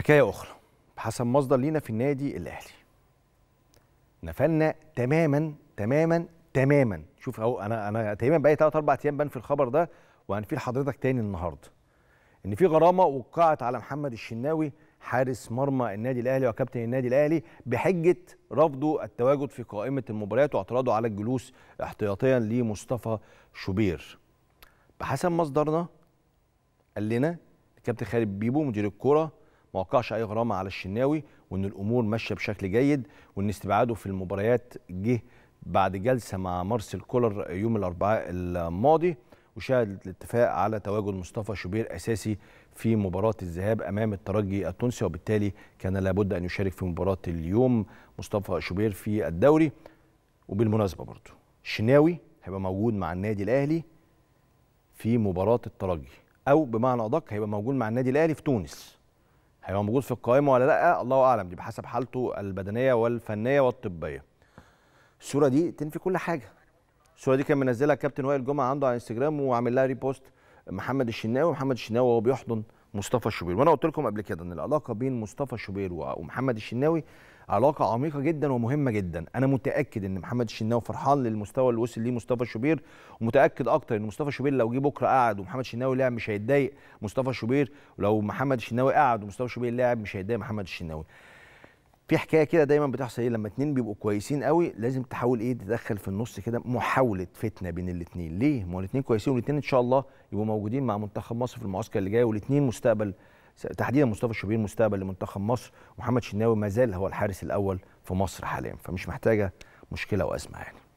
حكاية أخرى حسب مصدر لينا في النادي الأهلي نفلنا تماما تماما تماما شوف اهو انا انا تقريبا بقى ثلاث اربع ايام بنفي الخبر ده وهنفيه لحضرتك تاني النهارده ان في غرامه وقعت على محمد الشناوي حارس مرمى النادي الاهلي وكابتن النادي الاهلي بحجه رفضه التواجد في قائمه المباريات واعتراضه على الجلوس احتياطيا لمصطفى شوبير بحسب مصدرنا قال لنا الكابتن خالد بيبو مدير الكره ما وقعش اي غرامه على الشناوي وان الامور ماشيه بشكل جيد وان استبعاده في المباريات جه بعد جلسه مع مارسيل كولر يوم الاربعاء الماضي وشهد الاتفاق على تواجد مصطفى شوبير اساسي في مباراه الذهاب امام الترجي التونسي وبالتالي كان لابد ان يشارك في مباراه اليوم مصطفى شوبير في الدوري وبالمناسبه برضه الشناوي هيبقى موجود مع النادي الاهلي في مباراه الترجي او بمعنى ادق هيبقى موجود مع النادي الاهلي في تونس هيبقى موجود في القائمه ولا لا الله اعلم دي بحسب حالته البدنيه والفنيه والطبيه الصوره دي تنفي كل حاجه الصوره دي كان منزلها كابتن وائل جمعه عنده على انستجرام وعامل لها ريبوست محمد الشناوي محمد الشناوي وهو بيحضن مصطفى الشوبير وانا قلت لكم قبل كده ان العلاقه بين مصطفى الشوبير ومحمد الشناوي علاقه عميقه جدا ومهمه جدا انا متاكد ان محمد الشناوي فرحان للمستوى اللي وصل ليه مصطفى شوبير ومتاكد اكتر ان مصطفى شوبير لو جه بكره قعد ومحمد الشناوي لعب مش هيتضايق مصطفى شوبير ولو محمد الشناوي قعد ومصطفى شوبير لعب مش هيتضايق محمد الشناوي في حكايه كده دايما بتحصل ايه لما اتنين بيبقوا كويسين قوي لازم تحاول ايه تدخل في النص كده محاوله فتنه بين الاتنين ليه ما هو الاتنين كويسين والاتنين ان شاء الله يبقوا موجودين مع منتخب مصر في المعسكر اللي جاي والاتنين مستقبل تحديدا مصطفى شوبير مستقبل لمنتخب مصر ومحمد شناوي ما زال هو الحارس الاول في مصر حاليا فمش محتاجه مشكله وازمه يعني